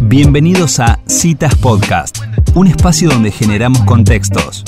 Bienvenidos a Citas Podcast, un espacio donde generamos contextos.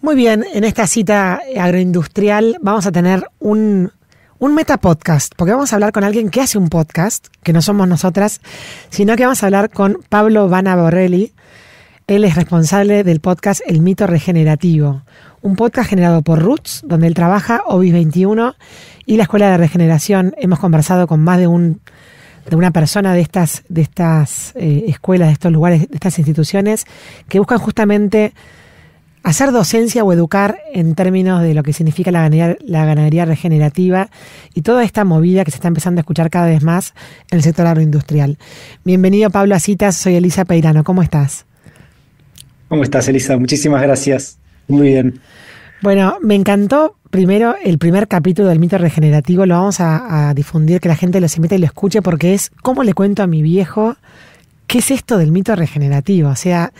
Muy bien, en esta cita agroindustrial vamos a tener un, un metapodcast, porque vamos a hablar con alguien que hace un podcast, que no somos nosotras, sino que vamos a hablar con Pablo Vana Borrelli. Él es responsable del podcast El Mito Regenerativo, un podcast generado por Roots, donde él trabaja, Obis 21 y la Escuela de Regeneración. Hemos conversado con más de un de una persona de estas, de estas eh, escuelas, de estos lugares, de estas instituciones, que buscan justamente hacer docencia o educar en términos de lo que significa la ganadería, la ganadería regenerativa y toda esta movida que se está empezando a escuchar cada vez más en el sector agroindustrial. Bienvenido Pablo Citas. soy Elisa Peirano, ¿cómo estás? ¿Cómo estás Elisa? Muchísimas gracias. Muy bien. Bueno, me encantó primero el primer capítulo del mito regenerativo. Lo vamos a, difundir, que la gente lo se y lo escuche, porque es cómo le cuento a mi viejo qué es esto del mito regenerativo. O sea,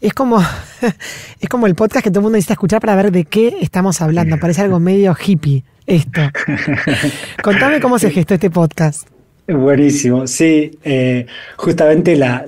es como, es como el podcast que todo el mundo necesita escuchar para ver de qué estamos hablando. Parece algo medio hippie esto. Contame cómo se gestó este podcast. Buenísimo, sí. Eh, justamente la,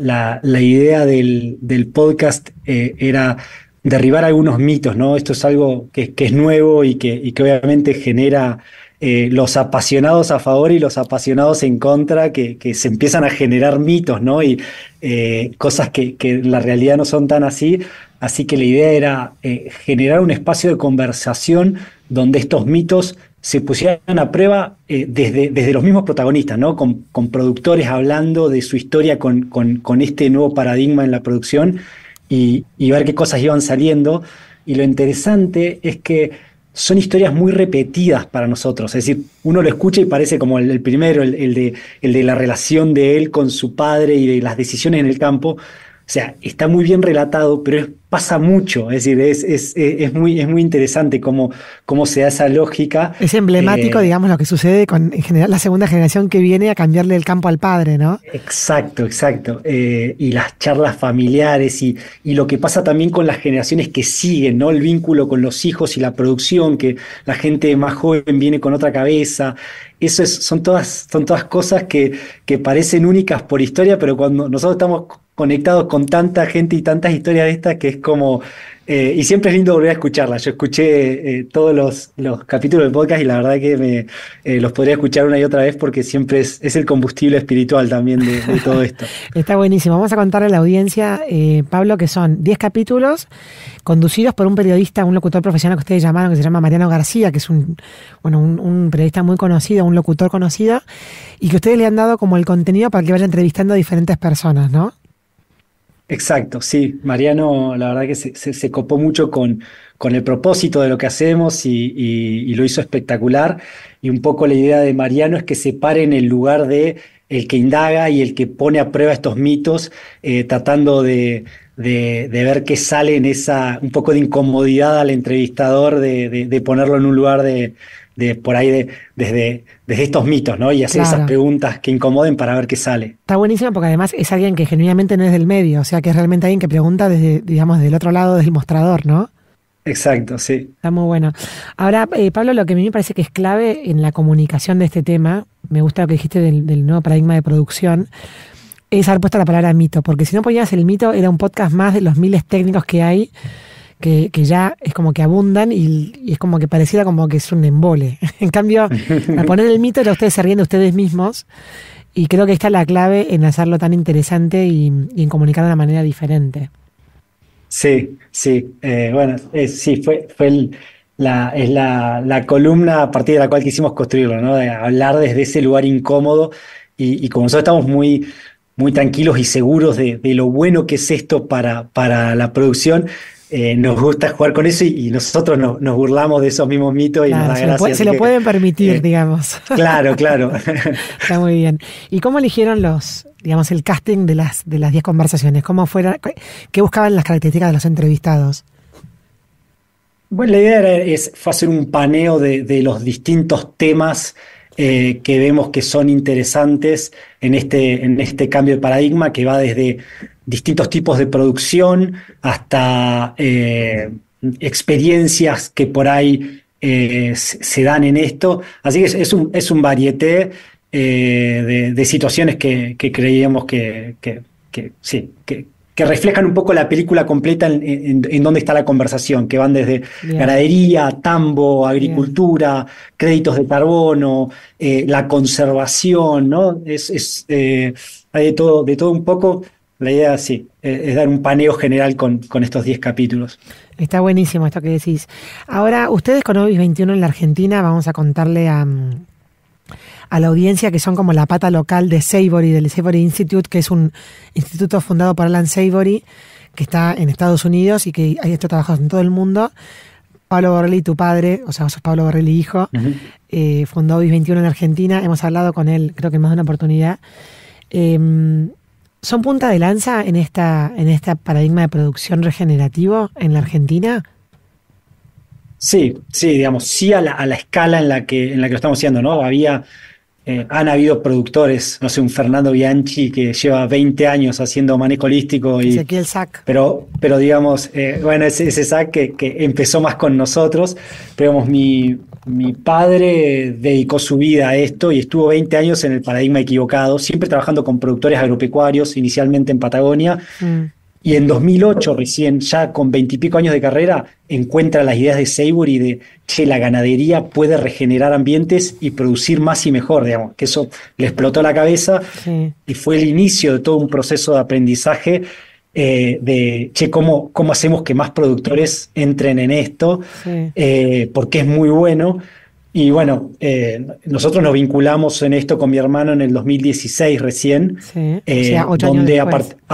idea del, podcast eh, era derribar algunos mitos, ¿no? Esto es algo que, que es nuevo y que, que obviamente genera eh, los apasionados a favor y los apasionados en contra, que, se empiezan a generar mitos, ¿no? Y eh, cosas que, en la realidad no son tan así. Así que la idea era eh, generar un espacio de conversación donde estos mitos se pusieran a prueba desde, desde, los mismos protagonistas, ¿no? Con, productores hablando de su historia con este nuevo paradigma en la producción y, ver qué cosas iban saliendo. Y lo interesante es que son historias muy repetidas para nosotros. Es decir, uno lo escucha y parece como el, primero, el, de, el de la relación de él con su padre y de las decisiones en el campo, o sea, está muy bien relatado, pero pasa mucho, es decir, es, muy, es muy interesante cómo, cómo se da esa lógica. Es emblemático, eh, digamos, lo que sucede con en general, la segunda generación que viene a cambiarle el campo al padre, ¿no? Exacto, exacto. Eh, y las charlas familiares y, lo que pasa también con las generaciones que siguen, ¿no? El vínculo con los hijos y la producción, que la gente más joven viene con otra cabeza. Eso es, son, todas, son todas cosas que, que parecen únicas por historia, pero cuando nosotros estamos conectados con tanta gente y tantas historias de estas que es como. Eh, y siempre es lindo volver a escucharlas. Yo escuché eh, todos los, capítulos del podcast y la verdad que me, eh, los podría escuchar una y otra vez porque siempre es, el combustible espiritual también de, todo esto. Está buenísimo. Vamos a contarle a la audiencia, Pablo, que son 10 capítulos conducidos por un periodista, un locutor profesional que ustedes llamaron, que se llama Mariano García, que es un, bueno, un, un periodista muy conocido, un locutor conocido, y que ustedes le han dado como el contenido para que vaya entrevistando a diferentes personas, ¿no? Exacto, sí. Mariano, la verdad que se, copó mucho con, con, el propósito de lo que hacemos y, lo hizo espectacular. Y un poco la idea de Mariano es que se pare en el lugar de el que indaga y el que pone a prueba estos mitos, eh, tratando de, ver qué sale en esa, un poco de incomodidad al entrevistador, de ponerlo en un lugar de, de por ahí de, desde, desde estos mitos, ¿no? Y hacer esas preguntas que incomoden para ver qué sale. Está buenísimo porque además es alguien que genuinamente no es del medio, o sea que es realmente alguien que pregunta desde, digamos, del otro lado del mostrador, ¿no? Exacto, sí. Está muy bueno. Ahora, eh, Pablo, lo que a mí me parece que es clave en la comunicación de este tema, me gusta lo que dijiste del, del nuevo paradigma de producción, es haber puesto la palabra mito, porque si no ponías el mito, era un podcast más de los miles técnicos que hay que, ya es como que abundan y, es como que pareciera como que es un embole. en cambio, a poner el mito era ustedes se ustedes mismos y creo que está la clave en hacerlo tan interesante y, en comunicar de una manera diferente. Sí, sí, eh, bueno, eh, sí, fue, fue la, es la, columna a partir de la cual quisimos construirlo, ¿no? De hablar desde ese lugar incómodo y, como nosotros estamos muy, muy tranquilos y seguros de, lo bueno que es esto para, para la producción, eh, nos gusta jugar con eso y, nosotros nos burlamos de esos mismos mitos y nos da se Lo se lo pueden permitir, eh, digamos. Claro, claro. Está muy bien. ¿Y cómo eligieron los, digamos, el casting de las de las 10 conversaciones? ¿Cómo ¿Qué buscaban las características de los entrevistados? Bueno, la idea es, fue hacer un paneo de, de los distintos temas eh, que vemos que son interesantes en este, en este cambio de paradigma que va desde distintos tipos de producción hasta eh, experiencias que por ahí eh, se dan en esto. Así que es, un, es un varieté de, situaciones que, creíamos que, que sí, que, que reflejan un poco la película completa en, donde dónde está la conversación, que van desde ganadería, tambo, agricultura, créditos de carbono, eh, la conservación, ¿no? Es, eh, hay de todo, de todo un poco. La idea, sí, eh, es dar un paneo general con, con estos 10 capítulos. Está buenísimo esto que decís. Ahora, ustedes con Obis 21 en la Argentina, vamos a contarle a, mm, a la audiencia, que son como la pata local de Savory, del Savory Institute, que es un instituto fundado por Alan Savory, que está en Estados Unidos y que ha hecho trabajos en todo el mundo. Pablo Borrelli, tu padre, o sea, vos sos Pablo Borrelli, hijo, eh, fundó BIS 21 en Argentina, hemos hablado con él, creo que más de una oportunidad. Em, ¿Son punta de lanza en esta, en paradigma de producción regenerativo en la Argentina? Sí, sí, digamos, sí a la, escala en la que, en la que lo estamos haciendo, ¿no? Había eh, han habido productores, no sé, un Fernando Bianchi que lleva 20 años haciendo manejo holístico. Y, aquí el SAC. Pero, pero digamos, eh, bueno, ese, SAC que, empezó más con nosotros, pero digamos, mi, mi padre dedicó su vida a esto y estuvo 20 años en el paradigma equivocado, siempre trabajando con productores agropecuarios, inicialmente en Patagonia. Mm. Y en 2008, recién ya con veintipico años de carrera, encuentra las ideas de y de, che, la ganadería puede regenerar ambientes y producir más y mejor, digamos, que eso le explotó la cabeza y fue el inicio de todo un proceso de aprendizaje eh, de, che, ¿cómo, ¿cómo hacemos que más productores entren en esto? Eh, porque es muy bueno. Y bueno, eh, nosotros nos vinculamos en esto con mi hermano en el 2016 recién, eh, donde a,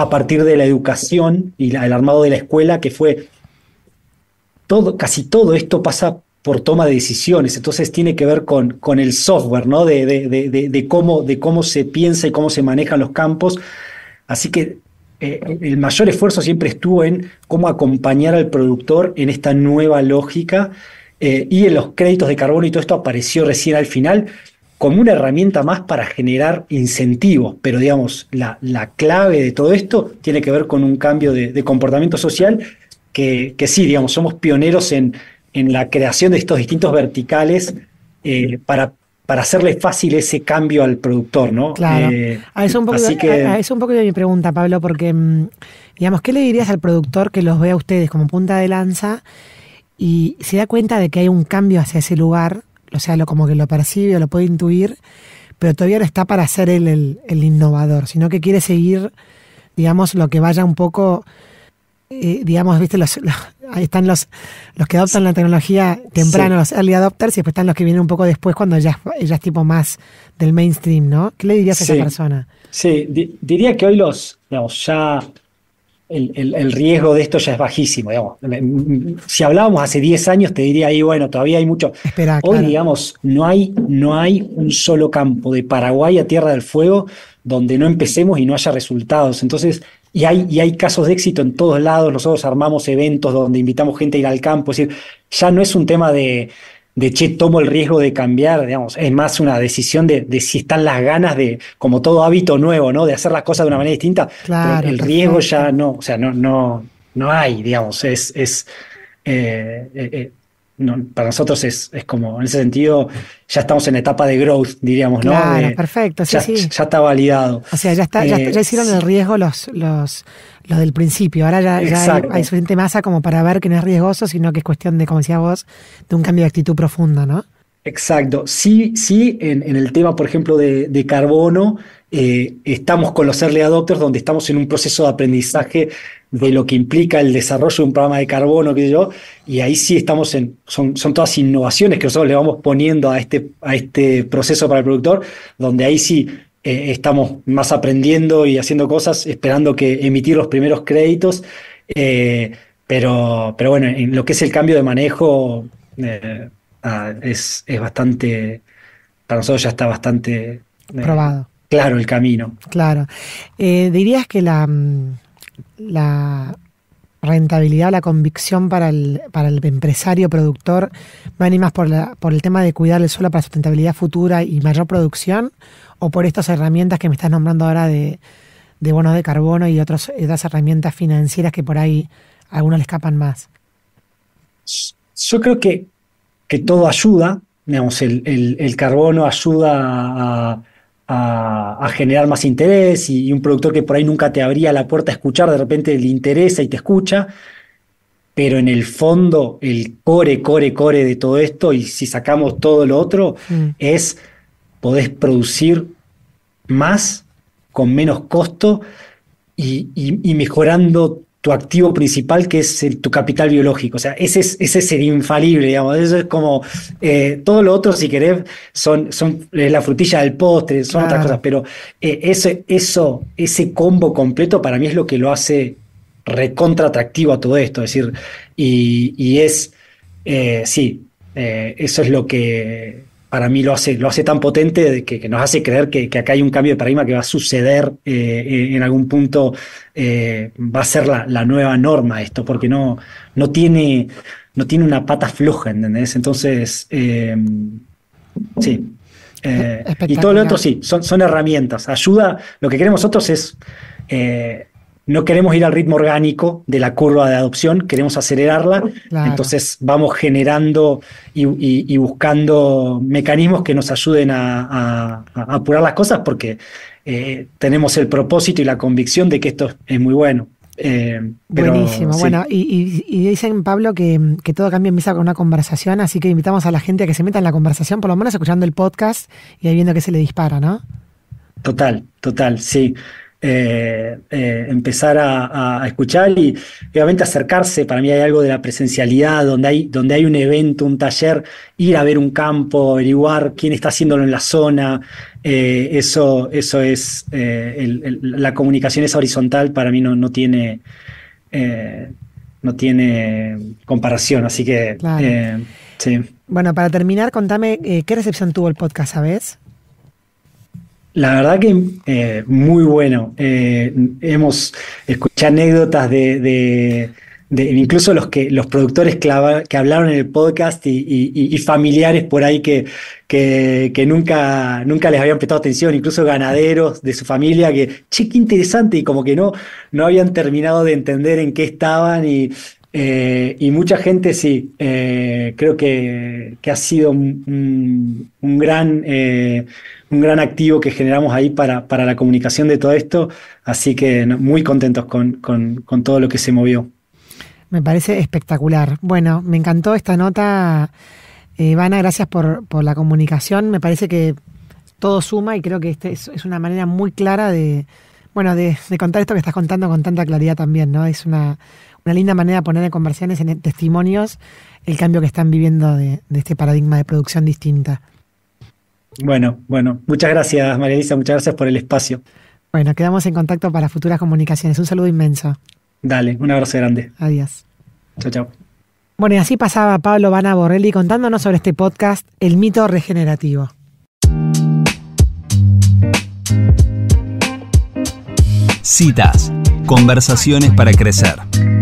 partir de la educación y el armado de la escuela, que fue todo, casi todo esto pasa por toma de decisiones, entonces tiene que ver con, con el software, ¿no? De, de, cómo, de cómo se piensa y cómo se manejan los campos. Así que eh, el mayor esfuerzo siempre estuvo en cómo acompañar al productor en esta nueva lógica eh, y en los créditos de carbono y todo esto apareció recién al final como una herramienta más para generar incentivos, pero digamos, la, la clave de todo esto tiene que ver con un cambio de, comportamiento social que, que, sí, digamos, somos pioneros en, en, la creación de estos distintos verticales eh, para para hacerle fácil ese cambio al productor, ¿no? Claro. Eh, a, ah, eso un poco, ah, ah, un poco de mi pregunta, Pablo, porque, mm, digamos, ¿qué le dirías al productor que los vea a ustedes como punta de lanza y se da cuenta de que hay un cambio hacia ese lugar, o sea, lo, como que lo percibe o lo puede intuir, pero todavía no está para ser el, innovador, sino que quiere seguir, digamos, lo que vaya un poco, eh, digamos, viste, ahí están los, los que adoptan la tecnología temprano, los early adopters, y después están los que vienen un poco después cuando ya, es tipo más del mainstream, ¿no? ¿Qué le dirías a esa persona? Sí, diría que hoy los, digamos, ya el, riesgo de esto ya es bajísimo. Digamos. Si hablábamos hace 10 años, te diría ahí, bueno, todavía hay mucho. Hoy, digamos, no hay, no hay un solo campo de Paraguay a Tierra del Fuego donde no empecemos y no haya resultados. Entonces, y hay, y hay casos de éxito en todos lados. Nosotros armamos eventos donde invitamos gente a ir al campo. Es decir, ya no es un tema de de, che, tomo el riesgo de cambiar, digamos, es más una decisión de, si están las ganas de, como todo hábito nuevo, ¿no? De hacer las cosas de una manera distinta. Claro, el riesgo ya no, o sea, no, no, no hay, digamos, es, es eh, eh, eh, para nosotros es, es, como, en ese sentido, ya estamos en etapa de growth, diríamos, ¿no? Claro, perfecto, sí, ya, está validado. O sea, ya, está, ya, eh, hicieron el riesgo los, los, del principio, ahora ya, hay, hay, suficiente masa como para ver que no es riesgoso, sino que es cuestión de, como decía vos, de un cambio de actitud profundo, ¿no? Exacto. Sí, sí, en, el tema, por ejemplo, de, carbono, eh, estamos con los early adopters donde estamos en un proceso de aprendizaje de lo que implica el desarrollo de un programa de carbono, sé yo, y ahí sí estamos en, son, todas innovaciones que nosotros le vamos poniendo a este, a este proceso para el productor, donde ahí sí eh, estamos más aprendiendo y haciendo cosas, esperando que emitir los primeros créditos, eh, pero, pero bueno, en lo que es el cambio de manejo, Ah, es, bastante, para nosotros ya está bastante eh, probado. Claro, el camino. Claro. Eh, ¿Dirías que la, mm, la rentabilidad, la convicción para el, empresario productor va a más por, por el tema de cuidar el suelo para sustentabilidad futura y mayor producción o por estas herramientas que me estás nombrando ahora de, de bonos de carbono y otras herramientas financieras que por ahí a algunos le escapan más? Yo creo que que todo ayuda, digamos, el, carbono ayuda a, generar más interés y, un productor que por ahí nunca te abría la puerta a escuchar, de repente le interesa y te escucha, pero en el fondo el core, core, core de todo esto, y si sacamos todo lo otro, mm. es podés producir más con menos costo y, y, y mejorando tu activo principal, que es tu capital biológico. O sea, ese es, ese el infalible, digamos. Eso es como eh, todo lo otro, si querés, son, son la frutilla del postre, son otras cosas. Pero eh, ese, eso, ese combo completo para mí es lo que lo hace recontra atractivo a todo esto. Es decir, y, es, eh, sí, eso es lo que para mí lo hace, lo hace tan potente que, nos hace creer que, acá hay un cambio de paradigma que va a suceder eh, eh, en algún punto, eh, va a ser la, nueva norma esto, porque no, no, tiene, no tiene una pata floja, ¿entendés? Entonces, sí. y todo lo otro sí, son, son herramientas. Ayuda, lo que queremos nosotros es no queremos ir al ritmo orgánico de la curva de adopción, queremos acelerarla, entonces vamos generando y, buscando mecanismos que nos ayuden a, apurar las cosas porque eh, tenemos el propósito y la convicción de que esto es muy bueno. Eh, Buenísimo. Bueno, y, dicen, Pablo, que, todo cambia empieza con una conversación, así que invitamos a la gente a que se meta en la conversación, por lo menos escuchando el podcast y ahí viendo que se le dispara, ¿no? Total, total, sí. Eh, eh, empezar a, escuchar y obviamente acercarse. Para mí hay algo de la presencialidad, donde hay, donde hay un evento, un taller, ir a ver un campo, averiguar quién está haciéndolo en la zona. Eh, eso, eso es, la comunicación es horizontal, para mí no, no tiene... no tiene comparación, así que sí. Bueno, para terminar, contame qué recepción tuvo el podcast, ¿sabes? La verdad que eh, muy bueno. Eh, hemos escuchado anécdotas de, incluso los que los productores que hablaron en el podcast y, familiares por ahí que, que, nunca, nunca les habían prestado atención, incluso ganaderos de su familia que, che, qué interesante, y como que no, no habían terminado de entender en qué estaban y, eh, y mucha gente sí, creo que, que, ha sido un gran un gran activo que generamos ahí para, la comunicación de todo esto. Así que muy contentos con, todo lo que se movió. Me parece espectacular. Bueno, me encantó esta nota. Ivana, gracias por, la comunicación. Me parece que todo suma y creo que este es, una manera muy clara de, bueno, de, contar esto que estás contando con tanta claridad también, ¿no? Es una, linda manera de poner en conversiones, en testimonios, el cambio que están viviendo de este paradigma de producción distinta. Bueno, bueno, muchas gracias María Elisa, muchas gracias por el espacio. Bueno, quedamos en contacto para futuras comunicaciones. Un saludo inmenso. Dale, un abrazo grande. Adiós. Chao, chao. Bueno, y así pasaba Pablo Vana Borrelli contándonos sobre este podcast, El mito regenerativo. Citas, conversaciones para crecer.